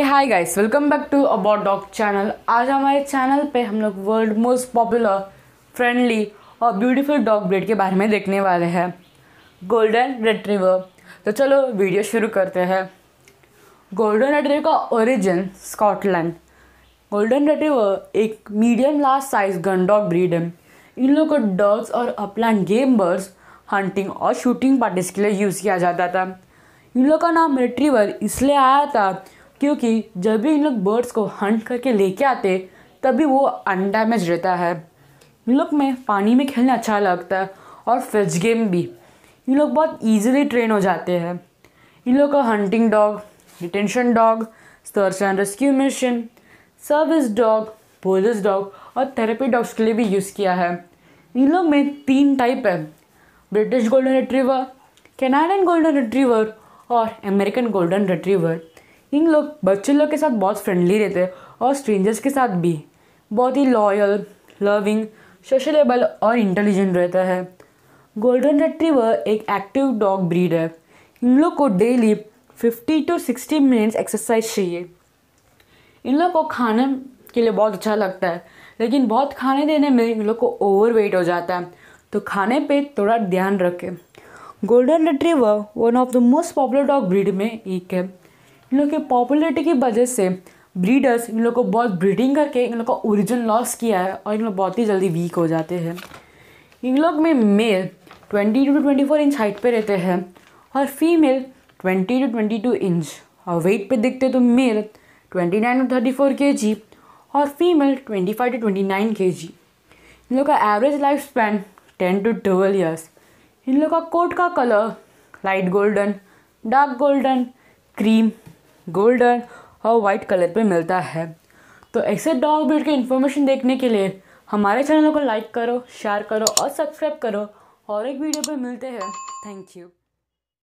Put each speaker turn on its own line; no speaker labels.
ये hi guys welcome back to about dog channel आज हमारे चैनल पे हम लोग वर्ल्ड मोस्ट पॉपुलर फ्रेंडली और ब्यूटीफुल डॉग ब्रीड के बारे में देखने वाले हैं गोल्डन रेट्रीवर तो चलो वीडियो शुरू करते हैं गोल्डन रेट्रीवर का ओरिजिन स्कॉटलैंड गोल्डन रेट्रीवर एक medium large size gun dog breed है इन लोगों को डॉग्स और अपलैंड गेम बर्ड्स हंटिंग और शूटिंग पार्टीज के लिए यूज़ किया जाता था इन लोग का नाम रेट्रीवर इसलिए आया था क्योंकि जब भी इन लोग बर्ड्स को हंट करके लेके आते तभी वो अनडैमेज रहता है इन लोग में पानी में खेलना अच्छा लगता है और फिश गेम भी इन लोग बहुत ईजिली ट्रेन हो जाते हैं इन लोग का hunting dog detection dog search and rescue mission service dog police dog और थेरेपी डॉग्स के लिए भी यूज़ किया है इन लोग में तीन टाइप है British golden retriever Canadian golden retriever और अमेरिकन गोल्डन रिट्रीवर इन लोग बच्चे लोग के साथ बहुत फ्रेंडली रहते हैं और स्ट्रेंजर्स के साथ भी बहुत ही लॉयल लविंग सोशलेबल और इंटेलिजेंट रहता है गोल्डन रेट्रीवर एक एक्टिव डॉग ब्रीड है इन लोग को daily fifty to sixty minutes exercise चाहिए इन लोग को खाने के लिए बहुत अच्छा लगता है लेकिन बहुत खाने देने में इन लोग को ओवर वेट हो जाता है तो खाने पे थोड़ा ध्यान रखें golden retriever one of the most popular dog breed में एक है इन लोग की पॉपुलरिटी की वजह से ब्रीडर्स इन लोग को बहुत ब्रीडिंग करके इन लोग का ओरिजिन लॉस किया है और इन लोग बहुत ही जल्दी वीक हो जाते हैं इन लोग में male twenty to twenty four inch height पे रहते हैं और female twenty to twenty two inch और वेट पे देखते तो male twenty nine to thirty four K G और female twenty five to twenty nine K G इन लोग का average life span ten to twelve years इन लोग का कोट का colour light golden dark golden cream golden और white colour पे मिलता है तो ऐसे डॉग ब्रीड के इन्फॉर्मेशन देखने के लिए हमारे चैनल को लाइक करो शेयर करो और सब्सक्राइब करो और एक वीडियो पर मिलते हैं थैंक यू